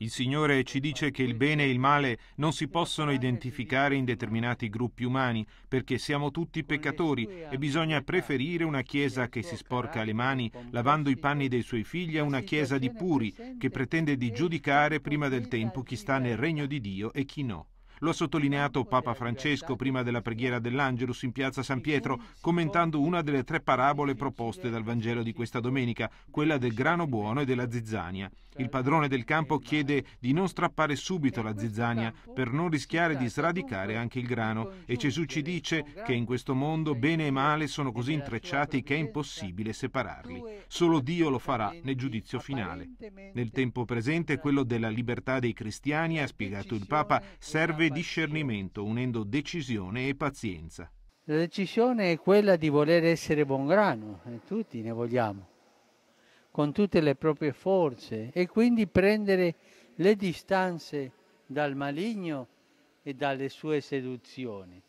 Il Signore ci dice che il bene e il male non si possono identificare in determinati gruppi umani, perché siamo tutti peccatori e bisogna preferire una Chiesa che si sporca le mani lavando i panni dei suoi figli a una Chiesa di puri, che pretende di giudicare prima del tempo chi sta nel regno di Dio e chi no. Lo ha sottolineato Papa Francesco prima della preghiera dell'Angelus in piazza San Pietro, commentando una delle tre parabole proposte dal Vangelo di questa domenica, quella del grano buono e della zizzania. Il padrone del campo chiede di non strappare subito la zizzania per non rischiare di sradicare anche il grano e Gesù ci dice che in questo mondo bene e male sono così intrecciati che è impossibile separarli. Solo Dio lo farà nel giudizio finale. Nel tempo presente quello della libertà dei cristiani, ha spiegato il Papa, serve discernimento unendo decisione e pazienza. La decisione è quella di voler essere buon grano, e tutti ne vogliamo, con tutte le proprie forze e quindi prendere le distanze dal maligno e dalle sue seduzioni.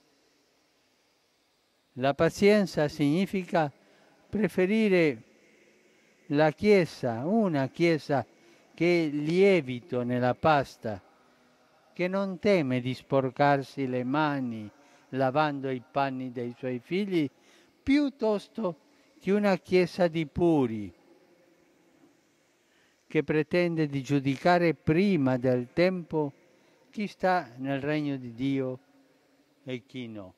La pazienza significa preferire la Chiesa, una Chiesa che è lievito nella pasta che non teme di sporcarsi le mani lavando i panni dei suoi figli, piuttosto che una chiesa di puri che pretende di giudicare prima del tempo chi sta nel regno di Dio e chi no.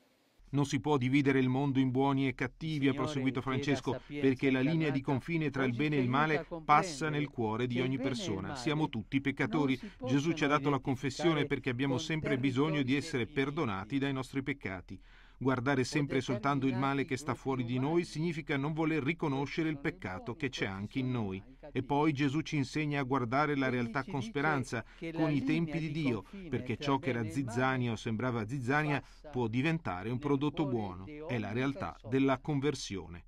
Non si può dividere il mondo in buoni e cattivi, ha proseguito Francesco, perché la linea di confine tra il bene e il male passa nel cuore di ogni persona. Siamo tutti peccatori. Gesù ci ha dato la confessione perché abbiamo sempre bisogno di essere perdonati dai nostri peccati. Guardare sempre soltanto il male che sta fuori di noi significa non voler riconoscere il peccato che c'è anche in noi. E poi Gesù ci insegna a guardare la realtà con speranza, con i tempi di Dio, perché ciò che era zizzania o sembrava zizzania può diventare un prodotto buono. È la realtà della conversione.